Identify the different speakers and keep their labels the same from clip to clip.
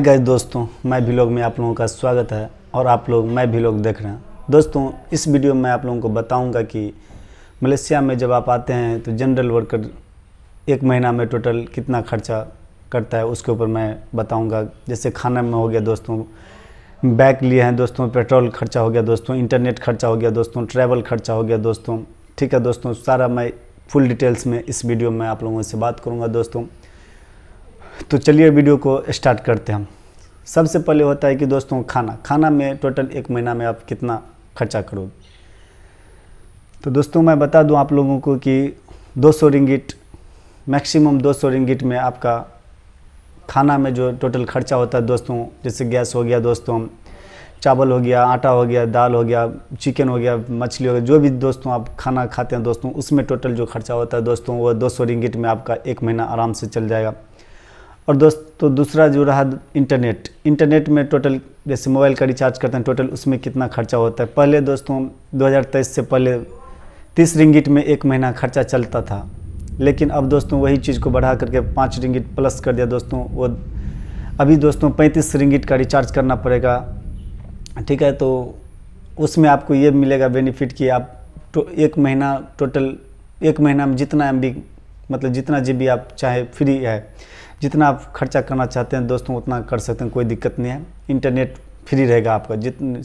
Speaker 1: गए दोस्तों मैं भी लोग में आप लोगों का स्वागत है और आप लोग मैं भी लोग देख रहे हैं दोस्तों इस वीडियो में आप लोगों को बताऊंगा कि मलेशिया में जब आप आते हैं तो जनरल वर्कर एक महीना में टोटल कितना खर्चा करता है उसके ऊपर मैं बताऊंगा जैसे खाना में हो गया दोस्तों बैग लिए हैं दोस्तों पेट्रोल खर्चा हो गया दोस्तों इंटरनेट खर्चा हो गया दोस्तों ट्रैवल खर्चा हो गया दोस्तों ठीक है दोस्तों सारा मैं फुल डिटेल्स में इस वीडियो में आप लोगों से बात करूँगा दोस्तों तो चलिए वीडियो को स्टार्ट करते हैं हम सबसे पहले होता है कि दोस्तों खाना खाना में टोटल एक महीना में आप कितना खर्चा करोगे तो दोस्तों मैं बता दूं आप लोगों को कि 200 रिंगिट मैक्सिमम सौ रिंगिट में आपका खाना में जो टोटल खर्चा होता है दोस्तों जैसे गैस हो गया दोस्तों चावल हो गया आटा हो गया दाल हो गया चिकन हो गया मछली हो गया जो भी दोस्तों आप खाना खाते हैं दोस्तों उसमें टोटल जो खर्चा होता है दोस्तों वो 200 रिंगिट में आपका एक महीना आराम से चल जाएगा और दोस्त तो दूसरा जो रहा इंटरनेट इंटरनेट में टोटल जैसे मोबाइल का रिचार्ज करते हैं टोटल उसमें कितना खर्चा होता है पहले दोस्तों 2023 से पहले 30 रिंगिट में एक महीना खर्चा चलता था लेकिन अब दोस्तों वही चीज़ को बढ़ा करके पाँच रिंगिट प्लस कर दिया दोस्तों वो अभी दोस्तों पैंतीस रिंगिट का रिचार्ज करना पड़ेगा ठीक है तो उसमें आपको ये मिलेगा बेनिफिट कि आप तो एक महीना टोटल एक महीना में जितना एम मतलब जितना जी आप चाहे फ्री है जितना आप खर्चा करना चाहते हैं दोस्तों उतना कर सकते हैं कोई दिक्कत नहीं है इंटरनेट फ्री रहेगा आपका जितने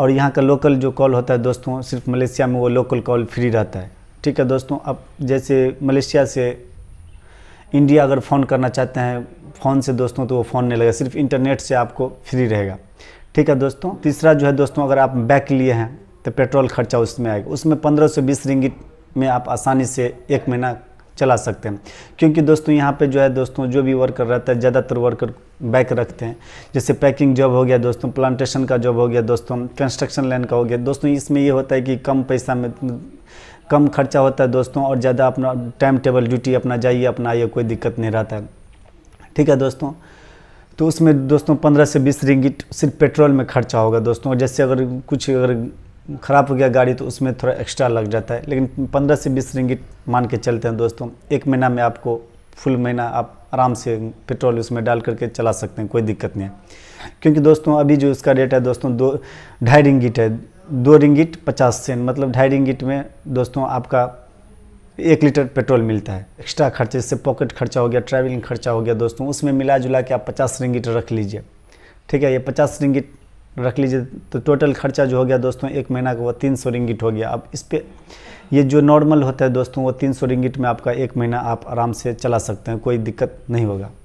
Speaker 1: और यहाँ का लोकल जो कॉल होता है दोस्तों सिर्फ मलेशिया में वो लोकल कॉल फ्री रहता है ठीक है दोस्तों आप जैसे मलेशिया से इंडिया अगर फ़ोन करना चाहते हैं फ़ोन से दोस्तों तो वो फ़ोन नहीं लगेगा सिर्फ इंटरनेट से आपको फ्री रहेगा ठीक है दोस्तों तीसरा जो है दोस्तों अगर आप बैक लिए हैं तो पेट्रोल खर्चा उसमें आएगा उसमें पंद्रह से बीस रिंगिट में आप आसानी से एक महीना चला सकते हैं क्योंकि दोस्तों यहाँ पे जो है दोस्तों जो भी वर्कर रहता है ज़्यादातर वर्कर बैक रखते हैं जैसे पैकिंग जॉब हो गया दोस्तों प्लांटेशन का जॉब हो गया दोस्तों कंस्ट्रक्शन लाइन का हो गया दोस्तों इसमें ये होता है कि कम पैसा में कम खर्चा होता है दोस्तों और ज़्यादा अपना टाइम टेबल ड्यूटी अपना जाइए अपना आइए कोई दिक्कत नहीं रहता है ठीक है दोस्तों तो उसमें दोस्तों पंद्रह से बीस रिंगिट सिर्फ पेट्रोल में खर्चा होगा दोस्तों जैसे अगर कुछ अगर ख़राब हो गया गाड़ी तो उसमें थोड़ा एक्स्ट्रा लग जाता है लेकिन पंद्रह से बीस रिंगिट मान के चलते हैं दोस्तों एक महीना में आपको फुल महीना आप आराम से पेट्रोल उसमें डाल करके चला सकते हैं कोई दिक्कत नहीं है क्योंकि दोस्तों अभी जो इसका रेट है दोस्तों दो ढाई रिंगिट है दो रिंगिट पचास सेंट मतलब ढाई रिंगिट में दोस्तों आपका एक लीटर पेट्रोल मिलता है एक्स्ट्रा खर्चे जैसे पॉकेट खर्चा हो गया ट्रैवलिंग खर्चा हो गया दोस्तों उसमें मिला जुला के आप पचास रिंगिट रख लीजिए ठीक है ये पचास रिंगिट रख लीजिए तो टोटल खर्चा जो हो गया दोस्तों एक महीना का वो तीन सौ रिंगिट हो गया अब इस पर ये जो नॉर्मल होता है दोस्तों वो तीन सौ रिंगिट में आपका एक महीना आप आराम से चला सकते हैं कोई दिक्कत नहीं होगा